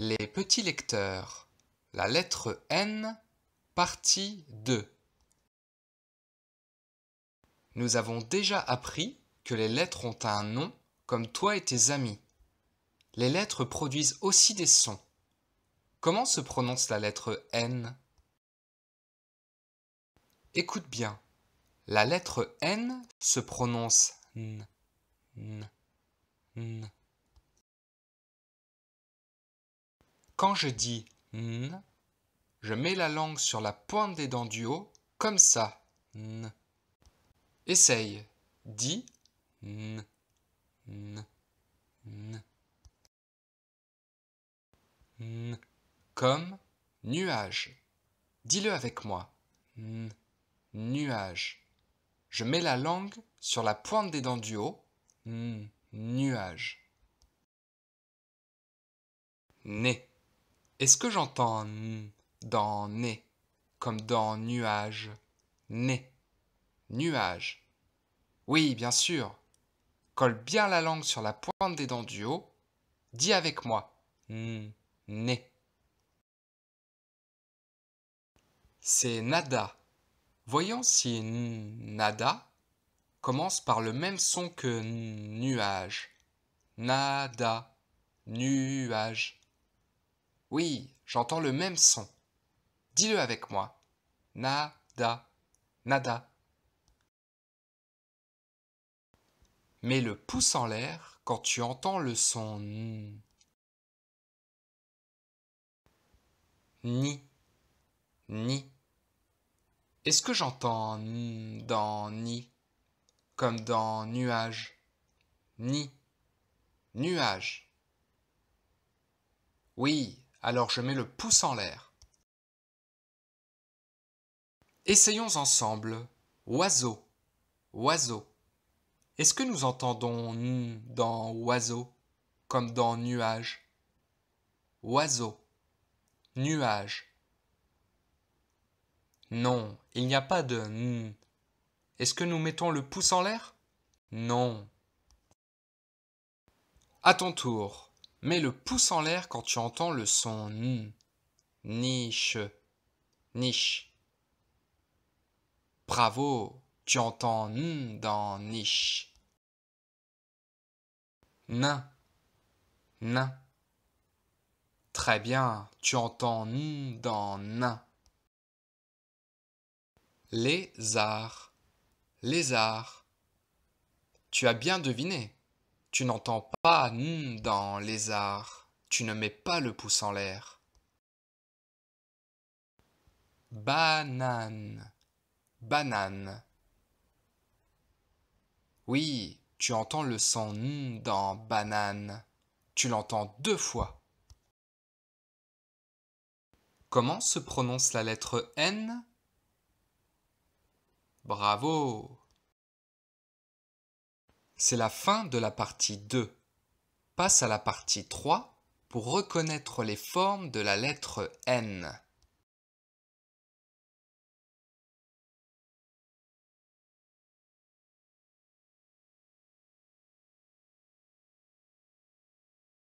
Les petits lecteurs. La lettre N, partie 2. Nous avons déjà appris que les lettres ont un nom, comme toi et tes amis. Les lettres produisent aussi des sons. Comment se prononce la lettre N Écoute bien. La lettre N se prononce N. N. N. Quand je dis n, je mets la langue sur la pointe des dents du haut, comme ça. Essaye. Dis n, n, n. N comme nuage. Dis-le avec moi. N, nuage. Je mets la langue sur la pointe des dents du haut. N, nuage. Est-ce que j'entends n dans né, comme dans nuage né, Nuage. Oui, bien sûr. Colle bien la langue sur la pointe des dents du haut. Dis avec moi. N C'est nada. Voyons si nada commence par le même son que nuage. Nada, nuage. Oui, j'entends le même son. Dis-le avec moi. Nada, nada. Mets le pouce en l'air quand tu entends le son n. Ni, ni. Est-ce que j'entends n dans ni comme dans nuage Ni, nuage. Oui, alors je mets le pouce en l'air. Essayons ensemble. Oiseau, oiseau. Est-ce que nous entendons n dans oiseau comme dans nuage Oiseau, nuage. Non, il n'y a pas de n. Est-ce que nous mettons le pouce en l'air Non. À ton tour. Mets le pouce en l'air quand tu entends le son N. Niche. Niche. Bravo, tu entends N dans niche. Nain. Nain. Très bien, tu entends N dans nain. Lézard. Lézard. Tu as bien deviné. Tu n'entends pas n hmm, dans lézard. Tu ne mets pas le pouce en l'air. Banane. Banane. Oui, tu entends le son n hmm, dans banane. Tu l'entends deux fois. Comment se prononce la lettre N Bravo c'est la fin de la partie 2. Passe à la partie 3 pour reconnaître les formes de la lettre N.